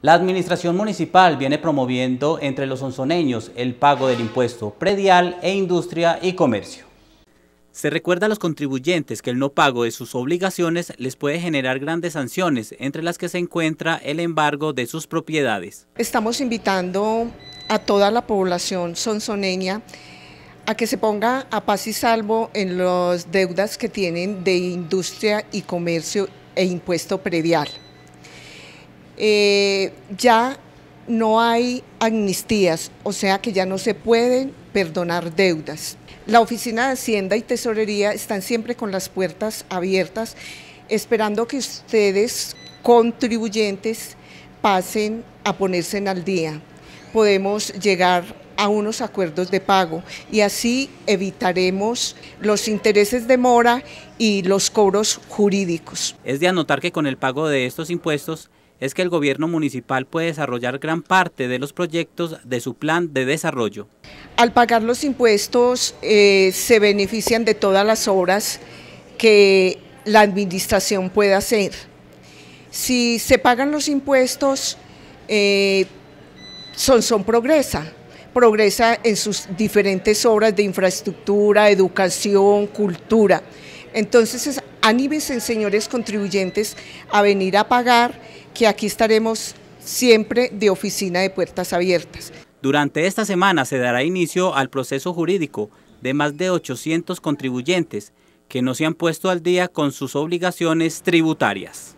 La administración municipal viene promoviendo entre los sonzoneños el pago del impuesto predial e industria y comercio. Se recuerda a los contribuyentes que el no pago de sus obligaciones les puede generar grandes sanciones, entre las que se encuentra el embargo de sus propiedades. Estamos invitando a toda la población sonsoneña a que se ponga a paz y salvo en las deudas que tienen de industria y comercio e impuesto predial. Eh, ya no hay amnistías, o sea que ya no se pueden perdonar deudas. La Oficina de Hacienda y Tesorería están siempre con las puertas abiertas, esperando que ustedes, contribuyentes, pasen a ponerse en al día. Podemos llegar a unos acuerdos de pago y así evitaremos los intereses de mora y los cobros jurídicos. Es de anotar que con el pago de estos impuestos es que el gobierno municipal puede desarrollar gran parte de los proyectos de su plan de desarrollo. Al pagar los impuestos eh, se benefician de todas las obras que la administración pueda hacer. Si se pagan los impuestos, eh, son, son progresa progresa en sus diferentes obras de infraestructura, educación, cultura. Entonces, anímense, señores contribuyentes, a venir a pagar, que aquí estaremos siempre de oficina de puertas abiertas. Durante esta semana se dará inicio al proceso jurídico de más de 800 contribuyentes que no se han puesto al día con sus obligaciones tributarias.